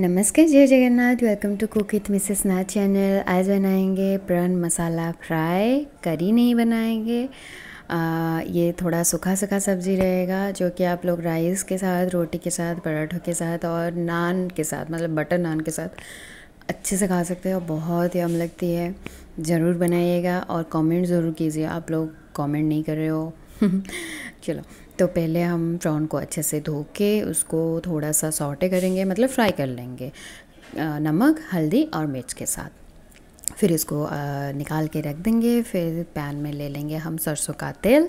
नमस्कार जय Jagannath welcome to cook with Mrs ना चैनल आज बनाएंगे प्रन मसाला फ्राई करी नहीं बनाएंगे आ, ये थोड़ा सूखा सूखा सब्ज़ी रहेगा जो कि आप लोग राइस के साथ रोटी के साथ पराठों के साथ और नान के साथ मतलब बटर नान के साथ अच्छे से खा सकते हैं और बहुत ही अम लगती है ज़रूर बनाइएगा और कमेंट ज़रूर कीजिए आप लोग कमेंट नहीं कर रहे हो चलो तो पहले हम प्रॉन को अच्छे से धो के उसको थोड़ा सा सॉटे करेंगे मतलब फ्राई कर लेंगे नमक हल्दी और मिर्च के साथ फिर इसको निकाल के रख देंगे फिर पैन में ले लेंगे हम सरसों का तेल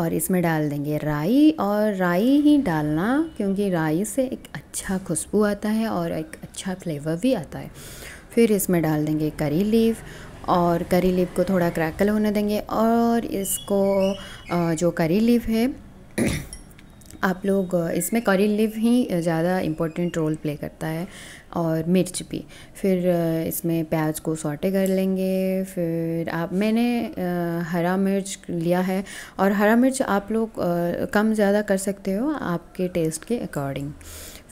और इसमें डाल देंगे राई और राई ही डालना क्योंकि राई से एक अच्छा खुशबू आता है और एक अच्छा फ्लेवर भी आता है फिर इसमें डाल देंगे करी लीव और करी लीव को थोड़ा क्रैकल होने देंगे और इसको जो करी लीव है आप लोग इसमें करी लीव ही ज़्यादा इम्पोर्टेंट रोल प्ले करता है और मिर्च भी फिर इसमें प्याज को सॉटे कर लेंगे फिर आप मैंने हरा मिर्च लिया है और हरा मिर्च आप लोग कम ज़्यादा कर सकते हो आपके टेस्ट के अकॉर्डिंग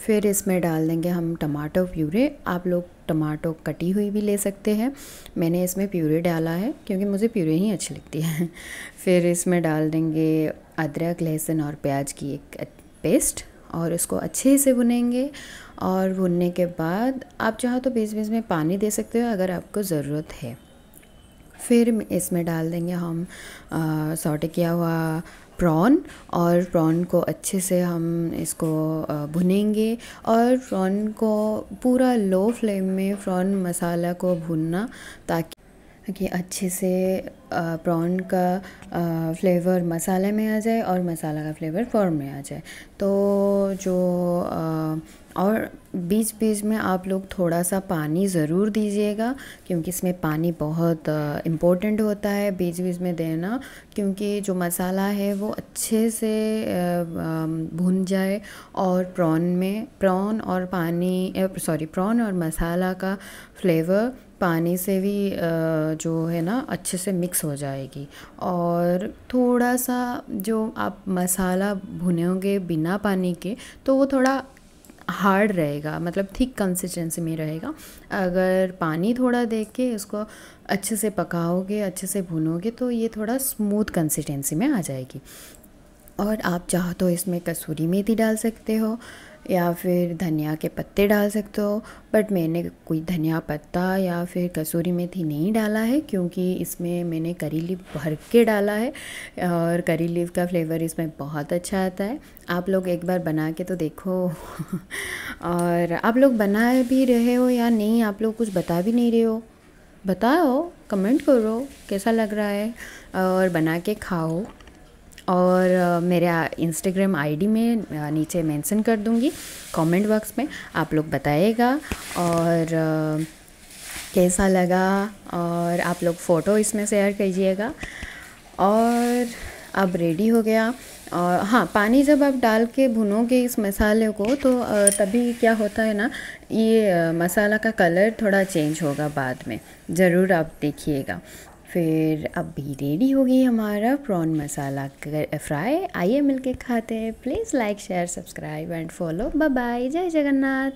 फिर इसमें डाल देंगे हम टमाटो प्यूरे आप लोग टमाटो कटी हुई भी ले सकते हैं मैंने इसमें प्यूरे डाला है क्योंकि मुझे प्यूरे ही अच्छी लगती है फिर इसमें डाल देंगे अदरक लहसुन और प्याज की एक पेस्ट और इसको अच्छे से भुनेंगे और भुनने के बाद आप चाहो तो बीच बीच में पानी दे सकते हो अगर आपको ज़रूरत है फिर इसमें डाल देंगे हम सॉटे किया हुआ प्रॉन और प्रॉन को अच्छे से हम इसको भुनेंगे और प्रॉन को पूरा लो फ्लेम में प्रॉन मसाला को भुनना ताकि कि अच्छे से प्रॉन का फ्लेवर मसाले में आ जाए और मसाला का फ्लेवर फॉर्म में आ जाए तो जो और बीच बीच में आप लोग थोड़ा सा पानी ज़रूर दीजिएगा क्योंकि इसमें पानी बहुत इम्पोर्टेंट होता है बीच बीच में देना क्योंकि जो मसाला है वो अच्छे से भुन जाए और प्रॉन में प्रॉन और पानी सॉरी प्रॉन और मसाला का फ्लेवर पानी से भी जो है ना अच्छे से मिक्स हो जाएगी और थोड़ा सा जो आप मसाला भुनेंगे बिना पानी के तो वो थोड़ा हार्ड रहेगा मतलब थिक कंसिस्टेंसी में रहेगा अगर पानी थोड़ा दे के उसको अच्छे से पकाओगे अच्छे से भुनोगे तो ये थोड़ा स्मूथ कंसिस्टेंसी में आ जाएगी और आप चाहो तो इसमें कसूरी मेथी डाल सकते हो या फिर धनिया के पत्ते डाल सकते हो बट मैंने कोई धनिया पत्ता या फिर कसूरी मेथी नहीं डाला है क्योंकि इसमें मैंने करी लीव भर के डाला है और करी लीव का फ्लेवर इसमें बहुत अच्छा आता है आप लोग एक बार बना के तो देखो और आप लोग बना भी रहे हो या नहीं आप लोग कुछ बता भी नहीं रहे हो बताओ कमेंट करो कैसा लग रहा है और बना के खाओ और मेरा इंस्टाग्राम आईडी में नीचे मेंशन कर दूँगी कमेंट बॉक्स में आप लोग बताइएगा और कैसा लगा और आप लोग फ़ोटो इसमें शेयर कीजिएगा और अब रेडी हो गया और हाँ पानी जब आप डाल के भुनोगे इस मसाले को तो तभी क्या होता है ना ये मसाला का कलर थोड़ा चेंज होगा बाद में ज़रूर आप देखिएगा फिर अब भी रेडी हो गई हमारा प्रॉन मसाला फ्राई आइए मिलके खाते हैं please like share subscribe and follow bye bye जय जगन्नाथ